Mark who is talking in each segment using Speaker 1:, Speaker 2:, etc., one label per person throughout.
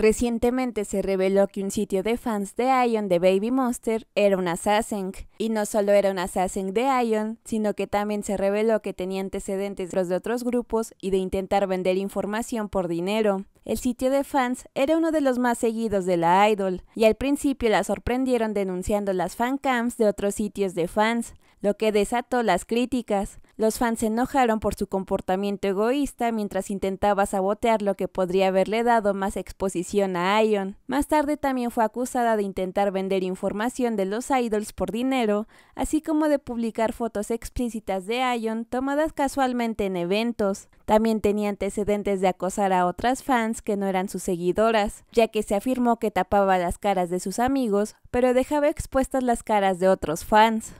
Speaker 1: Recientemente se reveló que un sitio de fans de Ion de Baby Monster era un assassin. Y no solo era un assassin de Ion, sino que también se reveló que tenía antecedentes de otros grupos y de intentar vender información por dinero. El sitio de fans era uno de los más seguidos de la idol, y al principio la sorprendieron denunciando las fancams de otros sitios de fans, lo que desató las críticas. Los fans se enojaron por su comportamiento egoísta mientras intentaba sabotear lo que podría haberle dado más exposición a Ion. Más tarde también fue acusada de intentar vender información de los idols por dinero, así como de publicar fotos explícitas de Ion tomadas casualmente en eventos. También tenía antecedentes de acosar a otras fans que no eran sus seguidoras, ya que se afirmó que tapaba las caras de sus amigos, pero dejaba expuestas las caras de otros fans.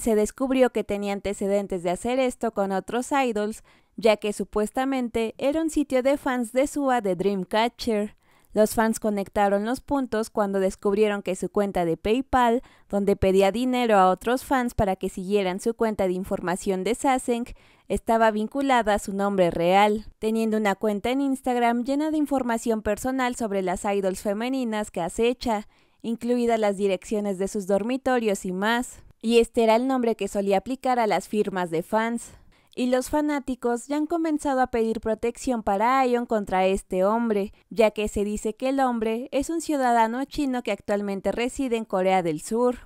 Speaker 1: Se descubrió que tenía antecedentes de hacer esto con otros idols, ya que supuestamente era un sitio de fans de Sua de Dreamcatcher. Los fans conectaron los puntos cuando descubrieron que su cuenta de PayPal, donde pedía dinero a otros fans para que siguieran su cuenta de información de Sasenk, estaba vinculada a su nombre real, teniendo una cuenta en Instagram llena de información personal sobre las idols femeninas que acecha, incluidas las direcciones de sus dormitorios y más. Y este era el nombre que solía aplicar a las firmas de fans. Y los fanáticos ya han comenzado a pedir protección para Ion contra este hombre, ya que se dice que el hombre es un ciudadano chino que actualmente reside en Corea del Sur.